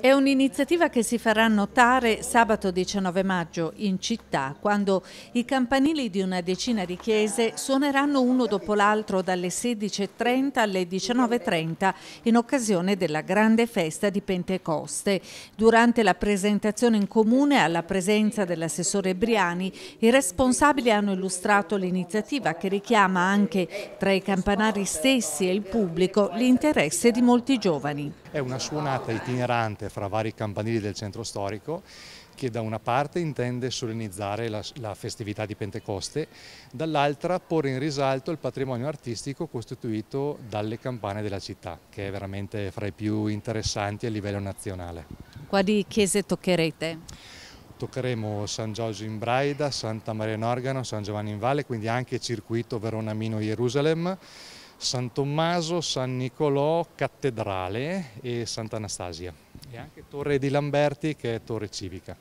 È un'iniziativa che si farà notare sabato 19 maggio in città, quando i campanili di una decina di chiese suoneranno uno dopo l'altro dalle 16.30 alle 19.30 in occasione della grande festa di Pentecoste. Durante la presentazione in comune, alla presenza dell'assessore Briani, i responsabili hanno illustrato l'iniziativa che richiama anche tra i campanari stessi e il pubblico l'interesse di molti giovani. È una suonata itinerante fra vari campanili del centro storico che da una parte intende solennizzare la, la festività di Pentecoste, dall'altra porre in risalto il patrimonio artistico costituito dalle campane della città, che è veramente fra i più interessanti a livello nazionale. Quali chiese toccherete? toccheremo San Giorgio in Braida, Santa Maria in Organo, San Giovanni in Valle, quindi anche circuito Verona-Mino-Jerusalem, San Tommaso, San Nicolò, Cattedrale e Santa Anastasia e anche Torre di Lamberti che è Torre Civica.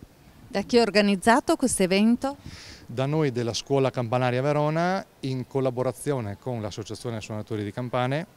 Da chi è organizzato questo evento? Da noi della Scuola Campanaria Verona in collaborazione con l'Associazione Suonatori di Campane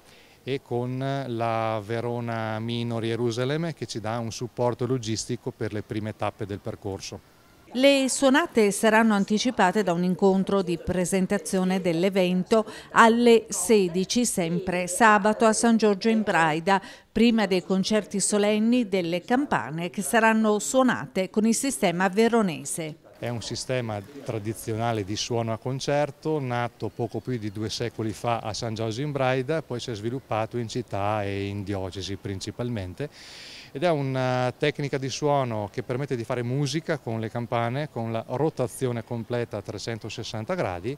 e con la Verona Minor Jerusalem che ci dà un supporto logistico per le prime tappe del percorso. Le suonate saranno anticipate da un incontro di presentazione dell'evento alle 16 sempre sabato a San Giorgio in Braida, prima dei concerti solenni delle campane che saranno suonate con il sistema veronese. È un sistema tradizionale di suono a concerto, nato poco più di due secoli fa a San Giorgio in Braida, poi si è sviluppato in città e in diocesi principalmente. Ed è una tecnica di suono che permette di fare musica con le campane, con la rotazione completa a 360 gradi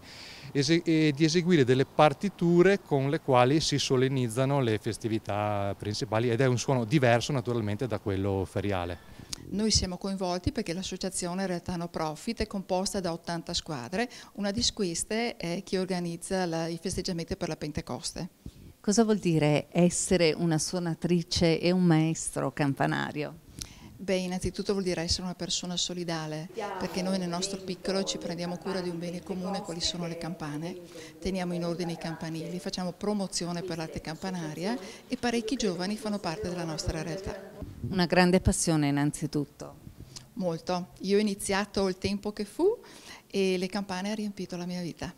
e di eseguire delle partiture con le quali si solennizzano le festività principali ed è un suono diverso naturalmente da quello feriale. Noi siamo coinvolti perché l'associazione in realtà no profit è composta da 80 squadre, una di queste è chi organizza la, i festeggiamenti per la Pentecoste. Cosa vuol dire essere una suonatrice e un maestro campanario? Beh, innanzitutto vuol dire essere una persona solidale, perché noi nel nostro piccolo ci prendiamo cura di un bene comune, quali sono le campane, teniamo in ordine i campanili, facciamo promozione per l'arte campanaria e parecchi giovani fanno parte della nostra realtà. Una grande passione innanzitutto. Molto. Io ho iniziato il tempo che fu e le campane ha riempito la mia vita.